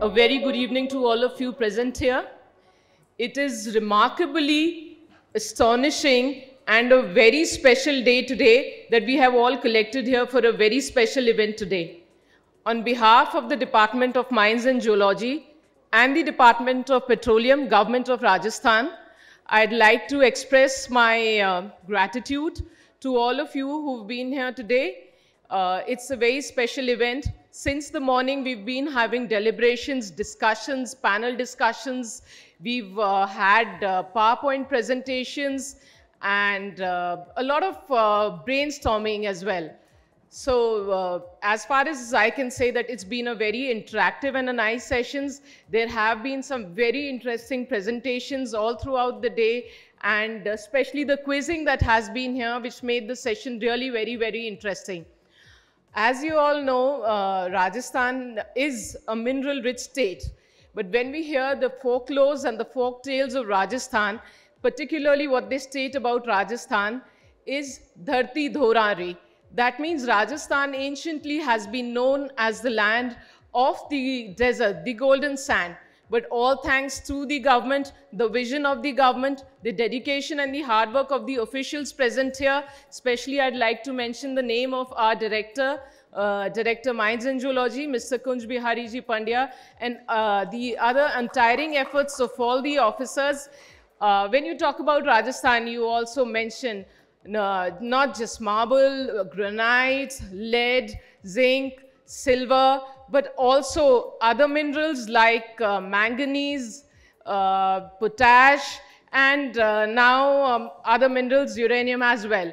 A very good evening to all of you present here. It is remarkably astonishing and a very special day today that we have all collected here for a very special event today. On behalf of the Department of Mines and Geology and the Department of Petroleum, Government of Rajasthan, I'd like to express my uh, gratitude to all of you who've been here today. Uh, it's a very special event since the morning, we've been having deliberations, discussions, panel discussions. We've uh, had uh, PowerPoint presentations and uh, a lot of uh, brainstorming as well. So uh, as far as I can say that it's been a very interactive and a nice sessions. There have been some very interesting presentations all throughout the day and especially the quizzing that has been here, which made the session really very, very interesting. As you all know, uh, Rajasthan is a mineral-rich state. But when we hear the folklores and the folk tales of Rajasthan, particularly what they state about Rajasthan, is Dharti Dhorari. That means Rajasthan anciently has been known as the land of the desert, the golden sand. But all thanks to the government, the vision of the government, the dedication and the hard work of the officials present here. Especially, I'd like to mention the name of our director, uh, Director Mines and Geology, Mr. Kunj Bihariji Pandya, and uh, the other untiring efforts of all the officers. Uh, when you talk about Rajasthan, you also mention uh, not just marble, uh, granite, lead, zinc, silver, but also other minerals like uh, manganese, uh, potash, and uh, now um, other minerals, uranium as well.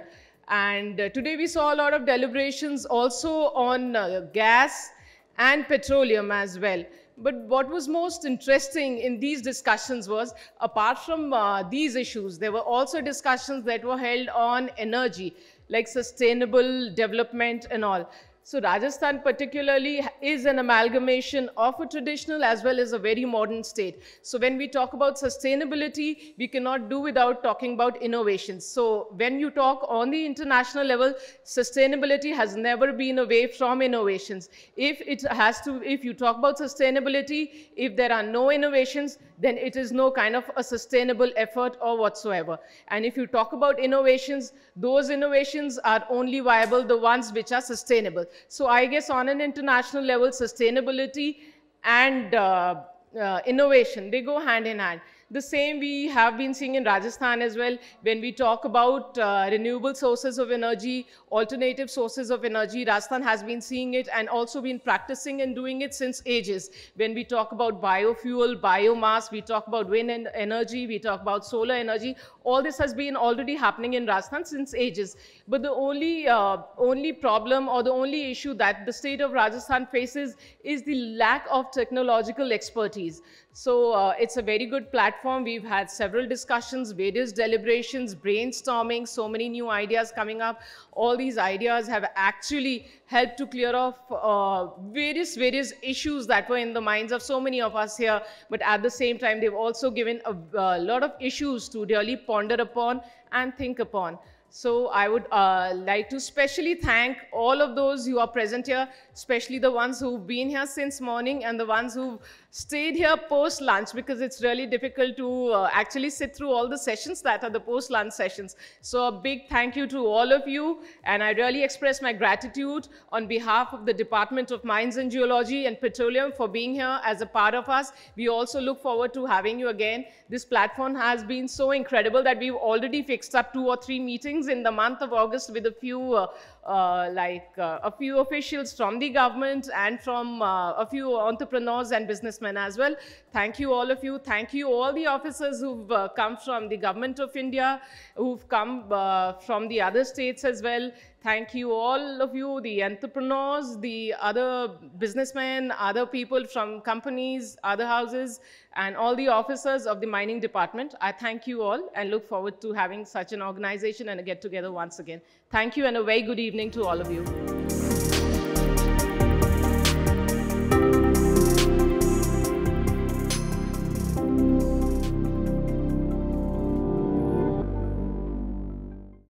And uh, today we saw a lot of deliberations also on uh, gas and petroleum as well. But what was most interesting in these discussions was, apart from uh, these issues, there were also discussions that were held on energy, like sustainable development and all. So Rajasthan particularly is an amalgamation of a traditional as well as a very modern state. So when we talk about sustainability, we cannot do without talking about innovation. So when you talk on the international level, sustainability has never been away from innovations. If it has to, if you talk about sustainability, if there are no innovations, then it is no kind of a sustainable effort or whatsoever. And if you talk about innovations, those innovations are only viable the ones which are sustainable. So I guess on an international level, sustainability and uh, uh, innovation, they go hand in hand. The same we have been seeing in Rajasthan as well when we talk about uh, renewable sources of energy, alternative sources of energy. Rajasthan has been seeing it and also been practicing and doing it since ages. When we talk about biofuel, biomass, we talk about wind and energy, we talk about solar energy. All this has been already happening in Rajasthan since ages. But the only, uh, only problem or the only issue that the state of Rajasthan faces is the lack of technological expertise. So uh, it's a very good platform platform, we've had several discussions, various deliberations, brainstorming, so many new ideas coming up. All these ideas have actually helped to clear off uh, various, various issues that were in the minds of so many of us here. But at the same time, they've also given a, a lot of issues to really ponder upon and think upon. So I would uh, like to specially thank all of those who are present here, especially the ones who've been here since morning and the ones who've stayed here post-lunch because it's really difficult to uh, actually sit through all the sessions that are the post-lunch sessions. So a big thank you to all of you and I really express my gratitude on behalf of the Department of Mines and Geology and Petroleum for being here as a part of us. We also look forward to having you again. This platform has been so incredible that we've already fixed fixed up two or three meetings in the month of August with a few, uh, uh, like uh, a few officials from the government and from uh, a few entrepreneurs and businessmen as well. Thank you all of you. Thank you all the officers who've uh, come from the government of India, who've come from the other states as well. Thank you all of you, the entrepreneurs, the other businessmen, other people from companies, other houses, and all the officers of the mining department. I thank you all and look forward to having such an organization and a get together once again. Thank you and a very good evening to all of you.